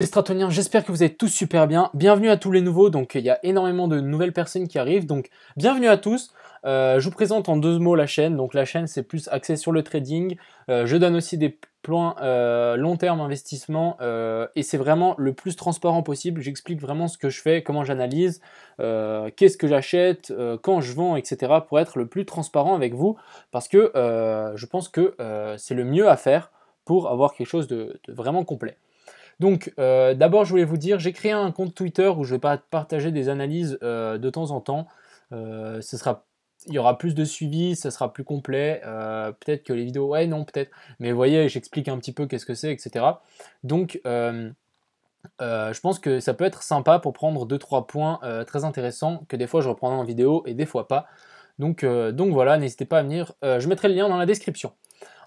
Les Stratoniens, j'espère que vous êtes tous super bien. Bienvenue à tous les nouveaux. Donc, il y a énormément de nouvelles personnes qui arrivent. Donc, bienvenue à tous. Euh, je vous présente en deux mots la chaîne. Donc, la chaîne, c'est plus axé sur le trading. Euh, je donne aussi des plans euh, long terme investissement et c'est vraiment le plus transparent possible. J'explique vraiment ce que je fais, comment j'analyse, qu'est-ce que j'achète, quand je vends, etc. pour être le plus transparent avec vous parce que je pense que c'est le mieux à faire pour avoir quelque chose de vraiment complet. Donc, euh, d'abord, je voulais vous dire, j'ai créé un compte Twitter où je vais partager des analyses euh, de temps en temps. Euh, il y aura plus de suivi, ça sera plus complet. peut-être que les vidéos, ouais, non, peut-être. Mais vous voyez, j'explique un petit peu qu'est-ce que c'est, etc. Donc, je pense que ça peut être sympa pour prendre 2-3 points très intéressants que des fois je reprendrai en vidéo et des fois pas. Donc, donc voilà, n'hésitez pas à venir. je mettrai le lien dans la description.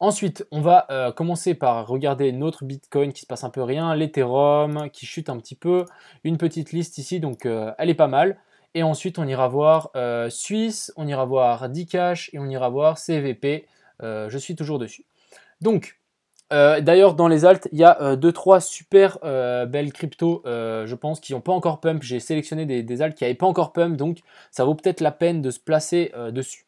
Ensuite, on va euh, commencer par regarder notre Bitcoin qui se passe un peu rien, l'Ethereum qui chute un petit peu, une petite liste ici, donc euh, elle est pas mal. Et ensuite, on ira voir euh, Suisse, on ira voir Dcash et on ira voir CVP. je suis toujours dessus. Donc, d'ailleurs, dans les alts, il y a 2-3 super belles cryptos, je pense, qui n'ont pas encore pump. J'ai sélectionné des, des qui n'avaient pas encore pump, donc ça vaut peut-être la peine de se placer dessus.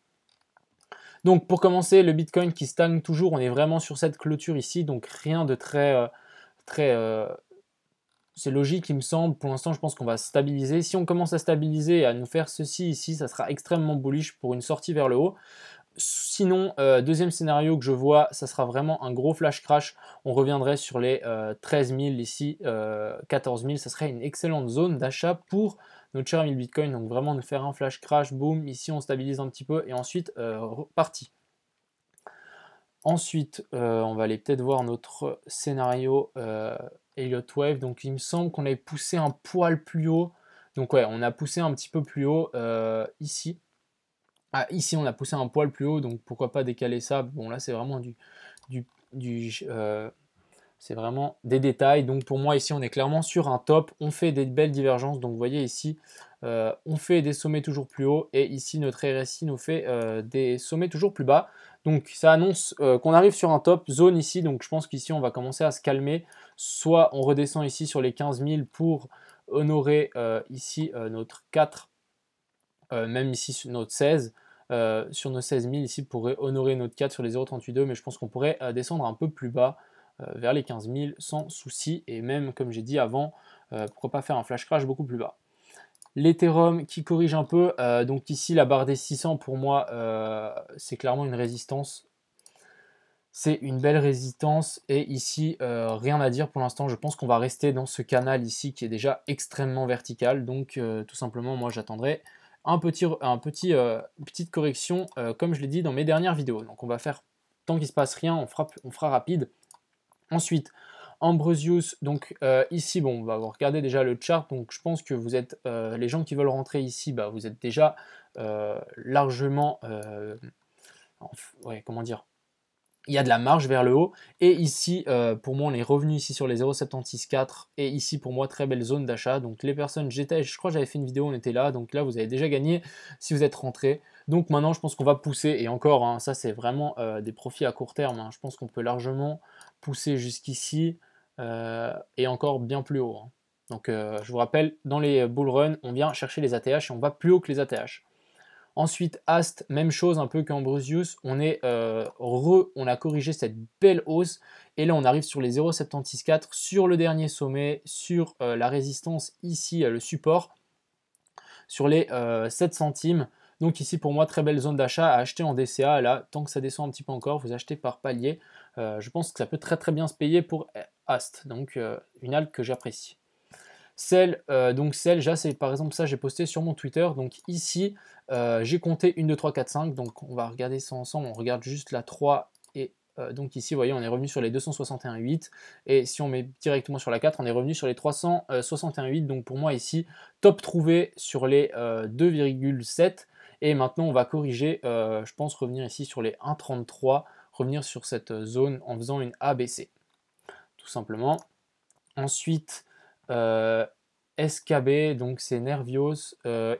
Donc pour commencer, le Bitcoin qui stagne toujours, on est vraiment sur cette clôture ici, donc rien de très... Euh, très euh, c'est logique, il me semble. Pour l'instant, je pense qu'on va stabiliser. Si on commence à stabiliser et à nous faire ceci ici, ça sera extrêmement bullish pour une sortie vers le haut. Sinon, euh, deuxième scénario que je vois, ça sera vraiment un gros flash crash. On reviendrait sur les 13 000 ici, 14 000. Ça serait une excellente zone d'achat pour notre cher 1000 Bitcoin, donc vraiment de faire un flash crash, boom, ici on stabilise un petit peu et ensuite euh, reparti. Ensuite, euh, on va aller peut-être voir notre scénario euh, Elliott Wave. Donc il me semble qu'on avait poussé un poil plus haut. Donc ouais, on a poussé un petit peu plus haut euh, ici. Ah, ici on a poussé un poil plus haut, donc pourquoi pas décaler ça Bon là c'est vraiment du, du, du euh, c'est vraiment des détails. Donc pour moi ici, on est clairement sur un top. On fait des belles divergences. Donc vous voyez ici, euh, on fait des sommets toujours plus hauts. Et ici, notre RSI nous fait euh, des sommets toujours plus bas. Donc ça annonce euh, qu'on arrive sur un top zone ici. Donc je pense qu'ici, on va commencer à se calmer. Soit on redescend ici sur les 15 000 pour honorer ici notre 4, même ici notre 16. sur nos 16 000 ici, pourrait honorer notre 4 sur les 0,382, mais je pense qu'on pourrait descendre un peu plus bas euh, vers les 15 000 sans souci. Et même, comme j'ai dit avant, euh, pourquoi pas faire un flash crash beaucoup plus bas. L'Ethereum qui corrige un peu. Euh, donc ici, la barre des 600, pour moi, c'est clairement une résistance. C'est une belle résistance. Et ici, rien à dire pour l'instant. Je pense qu'on va rester dans ce canal ici qui est déjà extrêmement vertical. Donc tout simplement, moi, j'attendrai un petit, un petit, petite correction, comme je l'ai dit dans mes dernières vidéos. Donc on va faire, tant qu'il se passe rien, on frappe on fera rapide. Ensuite, Ambrosius, donc euh, ici, bon, va vous regarder déjà le chart, donc je pense que vous êtes, euh, les gens qui veulent rentrer ici, bah, vous êtes déjà euh, largement, ouais, comment dire, il y a de la marge vers le haut, et ici, pour moi, on est revenu ici sur les 0,764, et ici, pour moi, très belle zone d'achat, donc les personnes, j'étais, je crois que j'avais fait une vidéo, on était là, donc là, vous avez déjà gagné si vous êtes rentré, donc maintenant, je pense qu'on va pousser, et encore, hein, ça, c'est vraiment des profits à court terme, hein. je pense qu'on peut largement poussé jusqu'ici euh, et encore bien plus haut. Hein. Donc euh, je vous rappelle, dans les bull on vient chercher les ATH et on va plus haut que les ATH. Ensuite, Ast, même chose un peu qu'en on est euh, on a corrigé cette belle hausse et là on arrive sur les 0,764 sur le dernier sommet, sur la résistance ici, le support, sur les 7 centimes. Donc ici, pour moi, très belle zone d'achat à acheter en DCA. Là, tant que ça descend un petit peu encore, vous achetez par palier. Euh, je pense que ça peut très très bien se payer pour Ast. Donc euh, une halte que j'apprécie. Celle, euh, donc celle, là, c'est par exemple ça, j'ai posté sur mon Twitter. Donc ici, j'ai compté 1, 2, 3, 4, 5. Donc on va regarder ça ensemble. On regarde juste la 3 et donc ici, vous voyez, on est revenu sur les 261,8. Et si on met directement sur la 4, on est revenu sur les 361,8. Donc pour moi ici, top trouvé sur les 2,7. Et maintenant, on va corriger, euh, je pense, revenir ici sur les 1,33, revenir sur cette euh, zone en faisant une ABC, tout simplement. Ensuite, euh, SKB, donc c'est Nervios.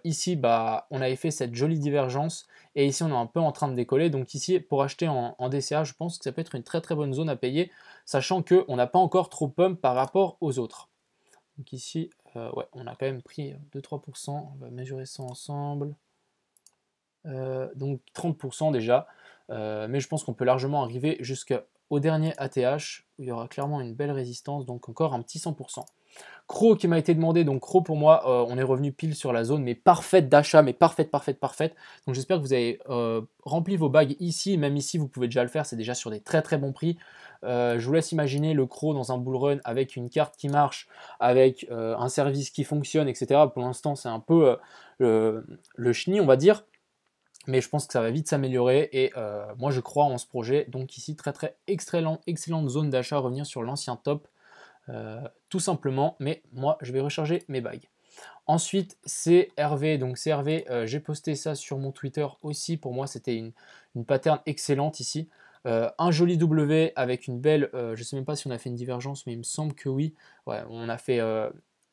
ici, bah, on avait fait cette jolie divergence et ici, on est un peu en train de décoller. Donc ici, pour acheter en, DCA, je pense que ça peut être une très très bonne zone à payer, sachant qu'on n'a pas encore trop pump par rapport aux autres. Donc ici, ouais, on a quand même pris 2-3%. On va mesurer ça ensemble. Euh, donc 30% déjà. Euh, mais je pense qu'on peut largement arriver jusqu'au dernier ATH où il y aura clairement une belle résistance, donc encore un petit 100%. Cro qui m'a été demandé, donc Cro pour moi, euh, on est revenu pile sur la zone, mais parfaite d'achat, mais parfaite, parfaite, parfaite. Donc j'espère que vous avez rempli vos bagues ici, même ici vous pouvez déjà le faire, c'est déjà sur des très très bons prix. je vous laisse imaginer le Cro dans un bull run avec une carte qui marche, avec un service qui fonctionne, etc. Pour l'instant c'est un peu le chenille on va dire mais je pense que ça va vite s'améliorer et euh, moi je crois en ce projet. Donc ici très très excellent, excellente zone d'achat, revenir sur l'ancien top euh, tout simplement. Mais moi je vais recharger mes bagues. Ensuite c'est Hervé, donc c'est euh, j'ai posté ça sur mon Twitter aussi. Pour moi c'était une, une, pattern excellente ici. un joli W avec une belle, je ne sais même pas si on a fait une divergence, mais il me semble que oui. on a fait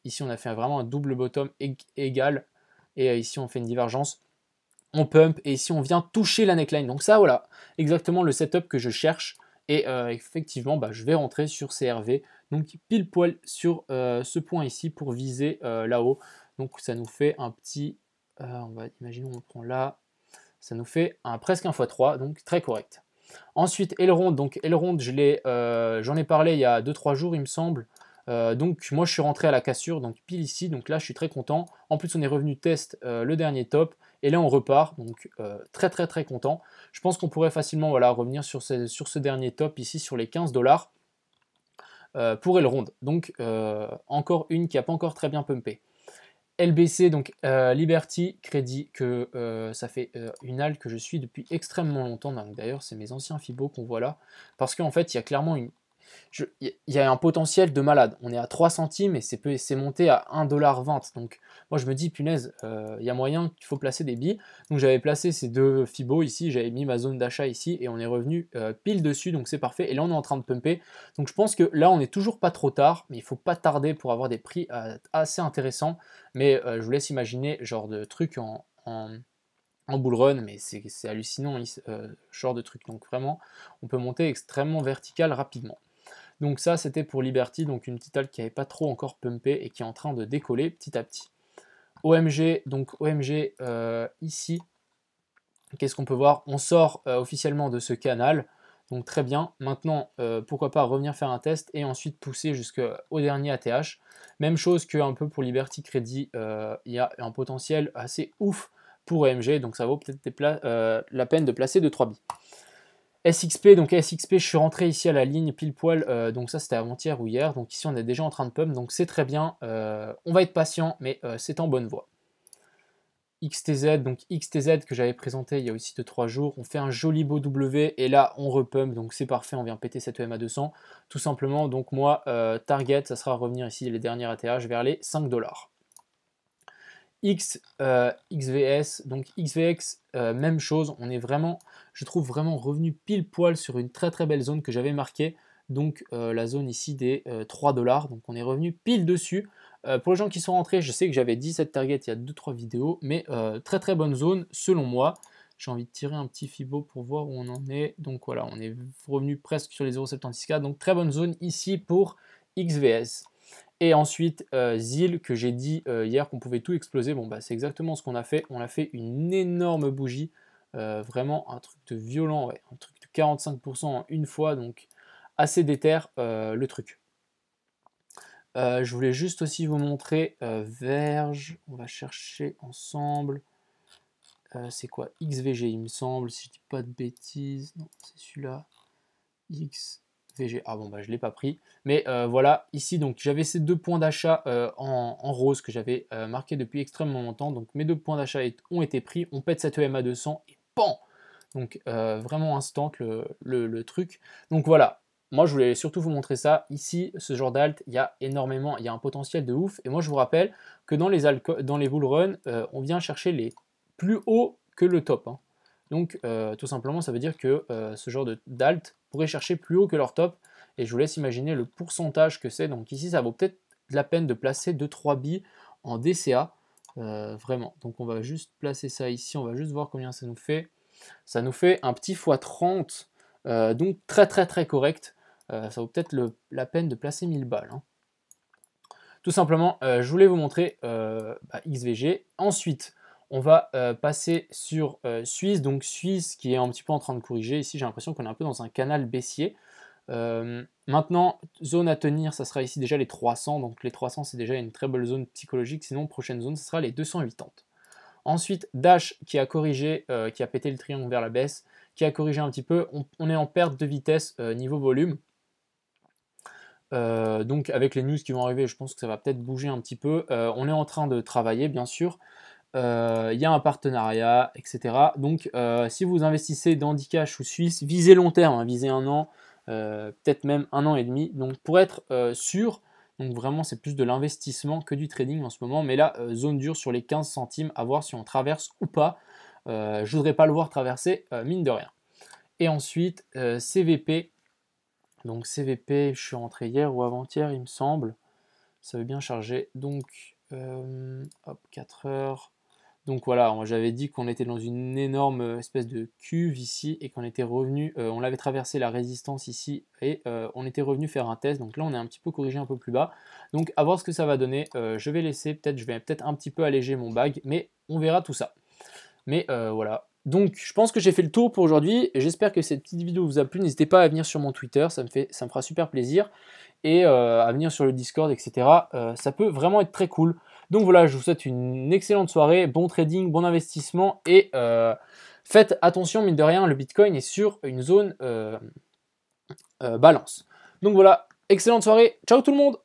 ici on a fait vraiment un double bottom égal et ici on fait une divergence on pump et ici on vient toucher la neckline. Donc ça voilà, exactement le setup que je cherche. Et euh, effectivement, bah, je vais rentrer sur CRV, donc pile poil sur euh, ce point ici pour viser euh, là-haut. Donc ça nous fait un petit, on va imaginons on prend là, ça nous fait un, presque un x3, donc très correct. Ensuite, aileron, donc aileron, j'en ai, ai, parlé il y a 2-3 jours il me semble. donc moi je suis rentré à la cassure, donc pile ici, donc là je suis très content. En plus on est revenu test le dernier top, et là, on repart, donc euh, très très très content. Je pense qu'on pourrait facilement voilà, revenir sur ce, sur ce dernier top ici, sur les 15 dollars, euh, Pour pour ronde. Donc euh, encore une qui n'a pas encore très bien pumpé. LBC, donc Liberty Crédit, que ça fait une halle que je suis depuis extrêmement longtemps. D'ailleurs, c'est mes anciens FIBO qu'on voit là. Parce qu'en fait, il y a clairement une il y a un potentiel de malade. On est à 3 centimes et c'est monté à 1,20$. Donc moi je me dis, punaise, euh, il y a moyen qu'il faut placer des billes. Donc j'avais placé ces deux FIBO ici, j'avais mis ma zone d'achat ici et on est revenu euh, pile dessus, donc c'est parfait. Et là on est en train de pumper. Donc je pense que là on n'est toujours pas trop tard, mais il faut pas tarder pour avoir des prix euh, assez intéressants. Mais je vous laisse imaginer genre de trucs en, bull run, mais c'est hallucinant, ce genre de truc. Donc vraiment, on peut monter extrêmement vertical rapidement. Donc ça, c'était pour Liberty, donc une petite alt qui n'avait pas trop encore pumpé et qui est en train de décoller petit à petit. OMG, donc OMG euh, ici, qu'est-ce qu'on peut voir On sort euh, officiellement de ce canal, donc très bien. Maintenant, euh, pourquoi pas revenir faire un test et ensuite pousser jusqu'au dernier ATH. Même chose qu'un peu pour Liberty Credit, il y a un potentiel assez ouf pour OMG, donc ça vaut peut-être la peine de placer de 3 billes. SXP, donc SXP, je suis rentré ici à la ligne pile poil, euh, donc ça c'était avant-hier ou hier, donc ici on est déjà en train de pump, donc c'est très bien, euh, on va être patient, mais euh, c'est en bonne voie. XTZ, donc XTZ que j'avais présenté il y a aussi 2-3 jours, on fait un joli beau W et là on repump, donc c'est parfait, on vient péter cette EMA 200, tout simplement, donc moi, target, ça sera revenir ici les derniers ATH vers les 5 dollars. X, euh, XVS, donc XVX, euh, même chose, on est vraiment, je trouve vraiment revenu pile poil sur une très très belle zone que j'avais marquée, donc euh, la zone ici des 3 dollars, donc on est revenu pile dessus. pour les gens qui sont rentrés, je sais que j'avais dit cette target il y a 2-3 vidéos, mais très très bonne zone selon moi. J'ai envie de tirer un petit Fibo pour voir où on en est. Donc voilà, on est revenu presque sur les 0,76K. Donc très bonne zone ici pour XVS. Et ensuite, euh, Zil, que j'ai dit euh, hier qu'on pouvait tout exploser. Bon, bah, c'est exactement ce qu'on a fait. On a fait une énorme bougie. Euh, vraiment un truc de violent, un truc de 45% une fois. Donc, assez déter le truc. je voulais juste aussi vous montrer Verge. On va chercher ensemble. c'est quoi XVG, il me semble, si je dis pas de bêtises. Non, c'est celui-là. X. Ah bon, bah, je l'ai pas pris. Mais euh, voilà, ici, donc j'avais ces deux points d'achat euh, en, rose que j'avais euh, marqué depuis extrêmement longtemps. Donc mes deux points d'achat ont été pris. On pète cette EMA 200 et pan Donc vraiment instant le, truc. Donc voilà. Moi, je voulais surtout vous montrer ça. Ici, ce genre d'alt, il y a énormément, il y a un potentiel de ouf. Et moi, je vous rappelle que dans les, dans les bull on vient chercher les plus hauts que le top. Hein. Donc, tout simplement, ça veut dire que ce genre d'alt, pourraient chercher plus haut que leur top. Et je vous laisse imaginer le pourcentage que c'est. Donc ici, ça vaut peut-être la peine de placer 2-3 billes en DCA. Euh, vraiment. Donc on va juste placer ça ici. On va juste voir combien ça nous fait. Ça nous fait un petit x30. Euh, donc très très très correct. Euh, ça vaut peut-être la peine de placer 1000 balles. Hein. Tout simplement, je voulais vous montrer bah, XVG. Ensuite, on va euh, passer sur euh, Suisse, donc Suisse qui est un petit peu en train de corriger. Ici, j'ai l'impression qu'on est un peu dans un canal baissier. Euh, maintenant, zone à tenir, ça sera ici déjà les 300. Donc les 300, c'est déjà une très bonne zone psychologique. Sinon, prochaine zone, ce sera les 280. Ensuite, Dash qui a corrigé, qui a pété le triangle vers la baisse, qui a corrigé un petit peu. On, est en perte de vitesse niveau volume. donc avec les news qui vont arriver, je pense que ça va peut-être bouger un petit peu. on est en train de travailler, bien sûr. Euh, il y a un partenariat, etc. Donc euh, si vous investissez dans Dicash ou Suisse, visez long terme, hein, visez un an, euh, peut-être même un an et demi. Donc pour être sûr, donc vraiment, c'est plus de l'investissement que du trading en ce moment. Mais là, zone dure sur les 15 centimes, à voir si on traverse ou pas. je voudrais pas le voir traverser, mine de rien. Et ensuite, CVP. Donc CVP, je suis rentré hier ou avant-hier, il me semble. Ça veut bien charger. Donc, hop, 4 heures. Donc voilà, j'avais dit qu'on était dans une énorme euh, espèce de cuve ici et qu'on était revenu, euh, on avait traversé la résistance ici et euh, on était revenu faire un test. Donc là, on est un petit peu corrigé un peu plus bas. Donc à voir ce que ça va donner. je vais laisser, peut-être, je vais peut-être un petit peu alléger mon bag, mais on verra tout ça. Mais voilà. Donc je pense que j'ai fait le tour pour aujourd'hui. J'espère que cette petite vidéo vous a plu. N'hésitez pas à venir sur mon Twitter, ça me, fait, ça me fera super plaisir. Et à venir sur le Discord, etc. ça peut vraiment être très cool. Donc voilà, je vous souhaite une excellente soirée, bon trading, bon investissement et euh, faites attention, mine de rien, le Bitcoin est sur une zone euh, euh, balance. Donc voilà, excellente soirée, ciao tout le monde